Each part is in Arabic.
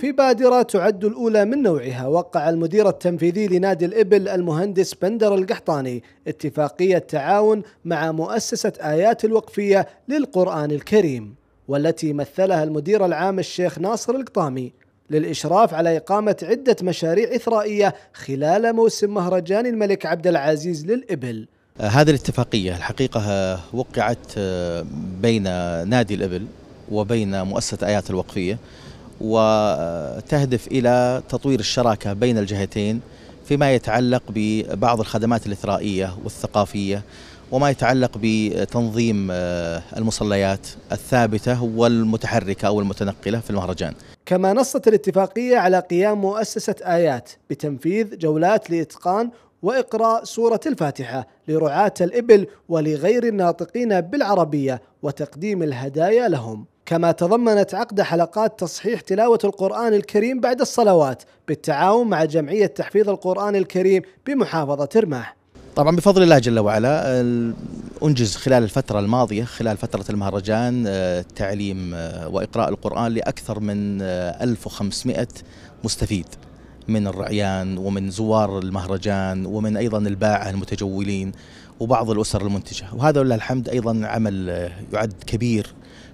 في بادرة تعد الأولى من نوعها وقع المدير التنفيذي لنادي الإبل المهندس بندر القحطاني اتفاقية تعاون مع مؤسسة آيات الوقفية للقرآن الكريم والتي مثلها المدير العام الشيخ ناصر القطامي للإشراف على إقامة عدة مشاريع إثرائية خلال موسم مهرجان الملك عبد العزيز للإبل هذه الاتفاقية الحقيقة وقعت بين نادي الإبل وبين مؤسسة آيات الوقفية وتهدف إلى تطوير الشراكة بين الجهتين فيما يتعلق ببعض الخدمات الإثرائية والثقافية وما يتعلق بتنظيم آه، المصليات الثابتة والمتحركة أو المتنقلة في المهرجان كما نصت الاتفاقية على قيام مؤسسة آيات بتنفيذ جولات لإتقان وإقراء سورة الفاتحة لرعاة الإبل ولغير الناطقين بالعربية وتقديم الهدايا لهم كما تضمنت عقد حلقات تصحيح تلاوة القرآن الكريم بعد الصلوات بالتعاون مع جمعية تحفيظ القرآن الكريم بمحافظة رماح طبعا بفضل الله جل وعلا انجز خلال الفتره الماضيه خلال فتره المهرجان آه، تعليم آه، واقراء القران لاكثر من 1500 آه، مستفيد من الرعيان ومن زوار المهرجان ومن أيضا الباعة المتجولين وبعض الأسر المنتجة وهذا لله الحمد أيضا عمل يعد كبير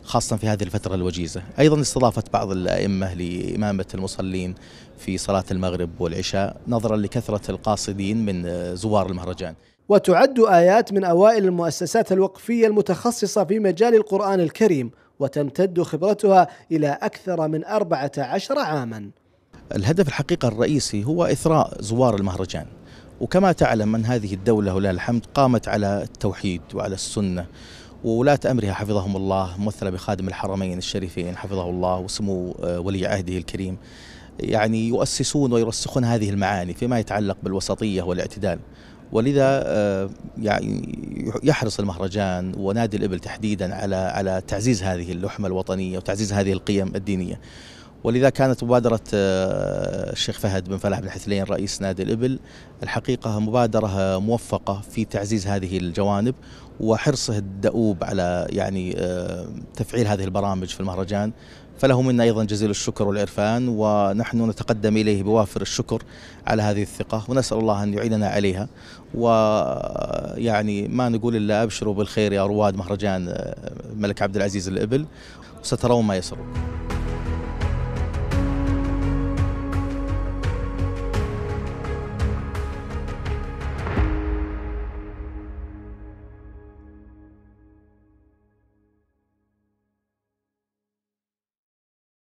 خاصة في هذه الفترة الوجيزة أيضا استضافة بعض الأئمة لإمامة المصلين في صلاة المغرب والعشاء نظرا لكثرة القاصدين من زوار المهرجان وتعد آيات من أوائل المؤسسات الوقفية المتخصصة في مجال القرآن الكريم وتمتد خبرتها إلى أكثر من 14 عاماً الهدف الحقيقة الرئيسي هو إثراء زوار المهرجان وكما تعلم أن هذه الدولة ولله الحمد قامت على التوحيد وعلى السنة وولاة أمرها حفظهم الله ممثلة بخادم الحرمين الشريفين حفظه الله وسمو آه، ولي عهده الكريم يعني يؤسسون ويرسخون هذه المعاني فيما يتعلق بالوسطية والاعتدال ولذا آه، يعني يحرص المهرجان ونادي الإبل تحديدا على على تعزيز هذه اللحمة الوطنية وتعزيز هذه القيم الدينية ولذا كانت مبادرة آه، الشيخ فهد بن فلاح بن حثلين رئيس نادي الإبل الحقيقة مبادرة موفقة في تعزيز هذه الجوانب وحرصه الدؤوب على يعني آه، تفعيل هذه البرامج في المهرجان فله منا ايضا جزيل الشكر والعرفان ونحن نتقدم اليه بوافر الشكر على هذه الثقه ونسال الله ان يعيننا عليها ويعني آه، ما نقول الا ابشروا بالخير يا رواد مهرجان الملك عبد العزيز الابل وسترون ما يسرون